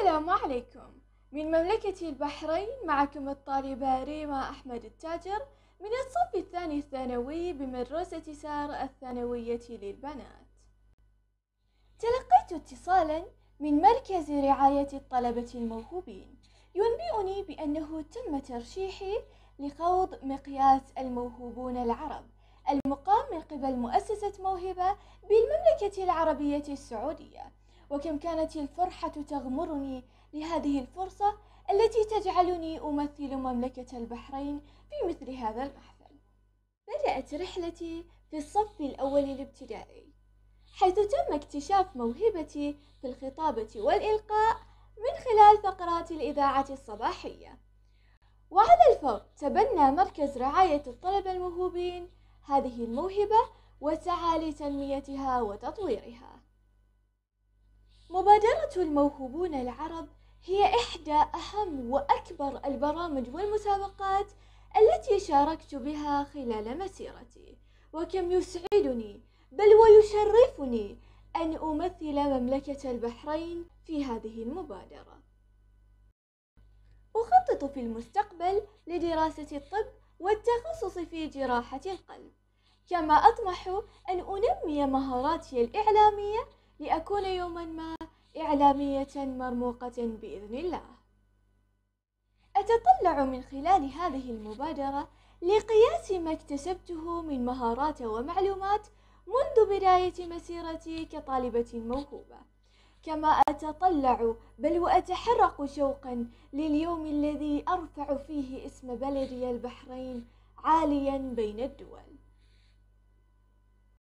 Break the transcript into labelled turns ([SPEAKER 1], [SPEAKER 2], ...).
[SPEAKER 1] السلام عليكم من مملكة البحرين معكم الطالبة ريما أحمد التاجر من الصف الثاني الثانوي بمدرسة سار الثانوية للبنات تلقيت اتصالا من مركز رعاية الطلبة الموهوبين ينبئني بأنه تم ترشيحي لخوض مقياس الموهوبون العرب المقام من قبل مؤسسة موهبة بالمملكة العربية السعودية وكم كانت الفرحة تغمرني لهذه الفرصة التي تجعلني أمثل مملكة البحرين في مثل هذا المحفل بدأت رحلتي في الصف الأول الابتدائي حيث تم اكتشاف موهبتي في الخطابة والإلقاء من خلال فقرات الإذاعة الصباحية وعلى الفور تبنى مركز رعاية الطلبة الموهوبين هذه الموهبة وسعى لتنميتها وتطويرها مبادرة الموهوبون العرب هي إحدى أهم وأكبر البرامج والمسابقات التي شاركت بها خلال مسيرتي وكم يسعدني بل ويشرفني أن أمثل مملكة البحرين في هذه المبادرة أخطط في المستقبل لدراسة الطب والتخصص في جراحة القلب كما أطمح أن أنمي مهاراتي الإعلامية لأكون يوما ما إعلامية مرموقة بإذن الله. أتطلع من خلال هذه المبادرة لقياس ما اكتسبته من مهارات ومعلومات منذ بداية مسيرتي كطالبة موهوبة، كما أتطلع بل وأتحرق شوقا لليوم الذي أرفع فيه اسم بلدي البحرين عاليا بين الدول.